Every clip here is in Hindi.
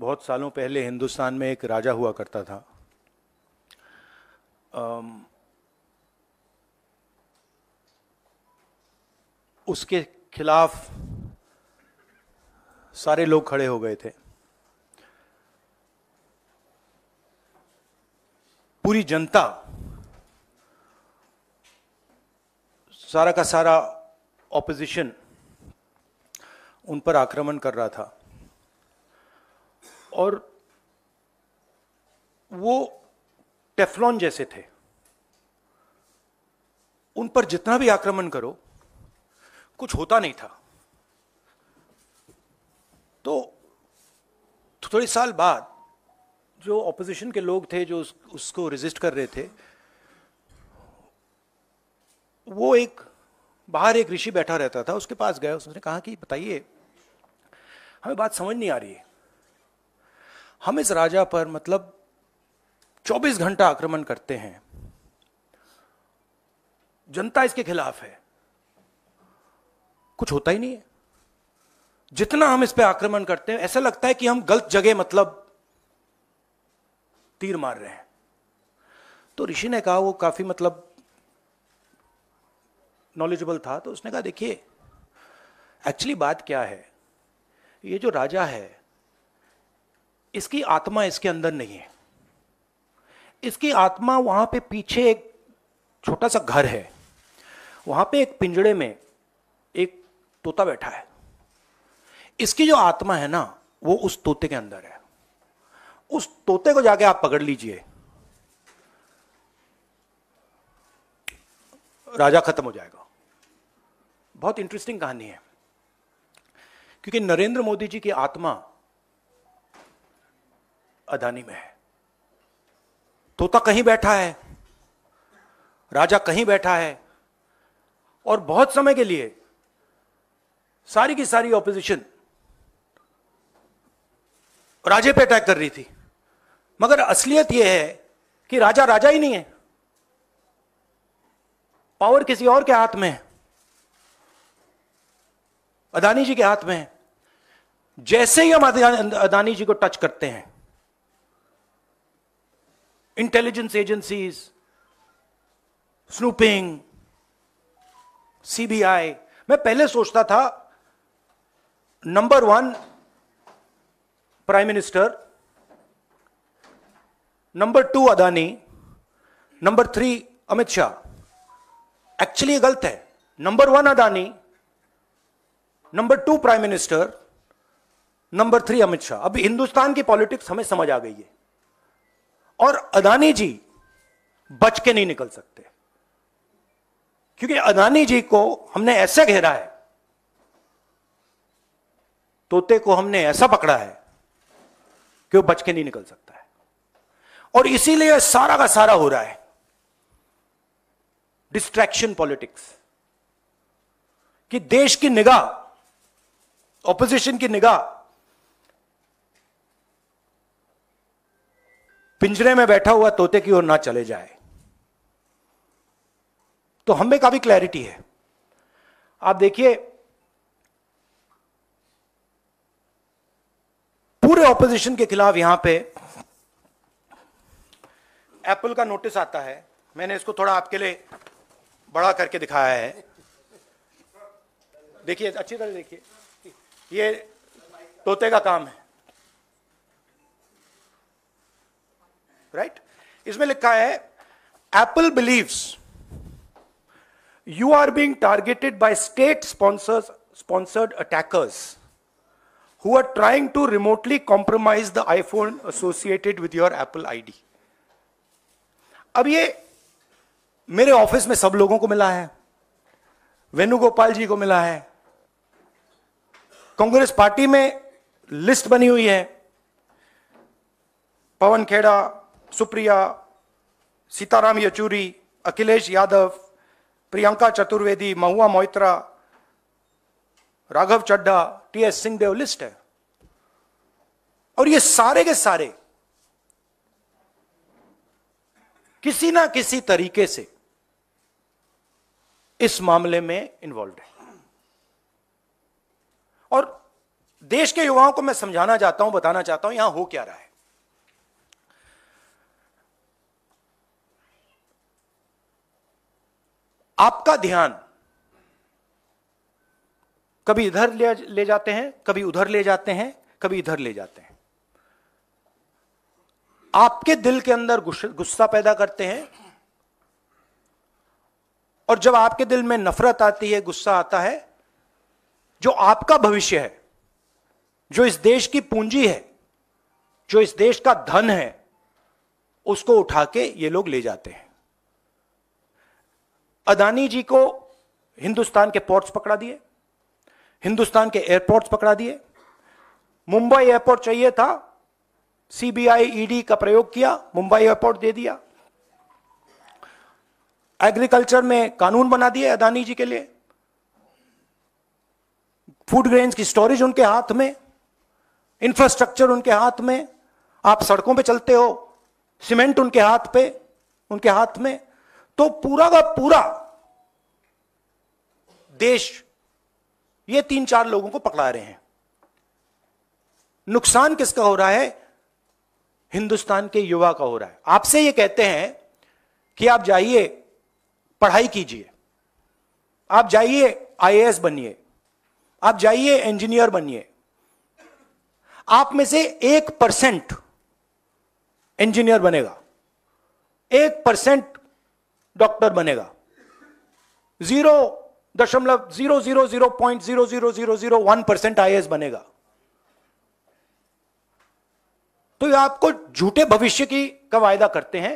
बहुत सालों पहले हिंदुस्तान में एक राजा हुआ करता था उसके खिलाफ सारे लोग खड़े हो गए थे पूरी जनता सारा का सारा ऑपोजिशन उन पर आक्रमण कर रहा था और वो टेफलॉन जैसे थे उन पर जितना भी आक्रमण करो कुछ होता नहीं था तो थोड़े साल बाद जो ऑपोजिशन के लोग थे जो उस, उसको रिजिस्ट कर रहे थे वो एक बाहर एक ऋषि बैठा रहता था उसके पास गया उसने कहा कि बताइए हमें बात समझ नहीं आ रही है हम इस राजा पर मतलब 24 घंटा आक्रमण करते हैं जनता इसके खिलाफ है कुछ होता ही नहीं है जितना हम इस पर आक्रमण करते हैं ऐसा लगता है कि हम गलत जगह मतलब तीर मार रहे हैं तो ऋषि ने कहा वो काफी मतलब नॉलेजेबल था तो उसने कहा देखिए एक्चुअली बात क्या है ये जो राजा है इसकी आत्मा इसके अंदर नहीं है इसकी आत्मा वहां पे पीछे एक छोटा सा घर है वहां पे एक पिंजड़े में एक तोता बैठा है इसकी जो आत्मा है ना वो उस तोते के अंदर है उस तोते को जाके आप पकड़ लीजिए राजा खत्म हो जाएगा बहुत इंटरेस्टिंग कहानी है क्योंकि नरेंद्र मोदी जी की आत्मा अदानी में है तोता कहीं बैठा है राजा कहीं बैठा है और बहुत समय के लिए सारी की सारी ऑपोजिशन राजे पे अटैक कर रही थी मगर असलियत यह है कि राजा राजा ही नहीं है पावर किसी और के हाथ में है अदानी जी के हाथ में है जैसे ही हम अदानी जी को टच करते हैं intelligence agencies, स्नूपिंग सीबीआई मैं पहले सोचता था number one prime minister number two Adani number three Amit Shah actually ये गलत है number one Adani number two prime minister number three Amit Shah अब हिंदुस्तान की पॉलिटिक्स हमें समझ आ गई है और अदानी जी बच के नहीं निकल सकते क्योंकि अदानी जी को हमने ऐसे घेरा है तोते को हमने ऐसा पकड़ा है कि वो बच के नहीं निकल सकता है और इसीलिए सारा का सारा हो रहा है डिस्ट्रैक्शन पॉलिटिक्स कि देश की निगाह ऑपोजिशन की निगाह पिंजरे में बैठा हुआ तोते की ओर ना चले जाए तो हमें काफी क्लैरिटी है आप देखिए पूरे ऑपोजिशन के खिलाफ यहां पे एप्पल का नोटिस आता है मैंने इसको थोड़ा आपके लिए बड़ा करके दिखाया है देखिए अच्छी तरह देखिए ये तोते का काम है राइट इसमें लिखा है Apple believe you are being targeted by state sponsors sponsored attackers who are trying to remotely compromise the iPhone associated with your Apple ID अब ये मेरे ऑफिस में सब लोगों को मिला है वेणुगोपाल जी को मिला है कांग्रेस पार्टी में लिस्ट बनी हुई है Pawan Khera Supriya Sitaram Yechury Akhilesh Yadav Priyanka Chaturvedi Mahua Moitra Raghav Chadha T S Singhdeo list है और ये सारे के सारे किसी ना किसी तरीके से इस मामले में इन्वॉल्व है और देश के युवाओं को मैं समझाना चाहता हूं बताना चाहता हूं यहां हो क्या रहा है आपका ध्यान कभी इधर ले, ले जाते हैं कभी उधर ले जाते हैं कभी इधर ले जाते हैं आपके दिल के अंदर गुस्सा पैदा करते हैं और जब आपके दिल में नफरत आती है गुस्सा आता है जो आपका भविष्य है जो इस देश की पूंजी है जो इस देश का धन है उसको उठा के ये लोग ले जाते हैं अदानी जी को हिंदुस्तान के पोर्ट्स पकड़ा दिए हिंदुस्तान के एयरपोर्ट्स पकड़ा दिए मुंबई एयरपोर्ट चाहिए था सीबीआई ईडी e का प्रयोग किया मुंबई एयरपोर्ट दे दिया एग्रीकल्चर में कानून बना दिए अदानी जी के लिए फूड ग्रेन्स की स्टोरेज उनके हाथ में इंफ्रास्ट्रक्चर उनके हाथ में आप सड़कों पे चलते हो सीमेंट उनके हाथ पे उनके हाथ में तो पूरा का पूरा देश ये तीन चार लोगों को पकड़ा रहे हैं नुकसान किसका हो रहा है हिंदुस्तान के युवा का हो रहा है आपसे ये कहते हैं कि आप जाइए पढ़ाई कीजिए आप जाइए आईएएस बनिए आप जाइए इंजीनियर बनिए आप में से एक परसेंट इंजीनियर बनेगा एक परसेंट डॉक्टर बनेगा जीरो दशमलव zero zero zero point zero zero zero zero one percent I बनेगा तो ये आपको झूठे भविष्य की का वायदा करते हैं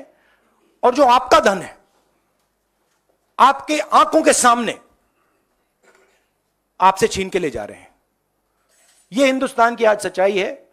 और जो आपका धन है आपके आंखों के सामने आपसे छीन के ले जा रहे हैं यह हिंदुस्तान की आज सच्चाई है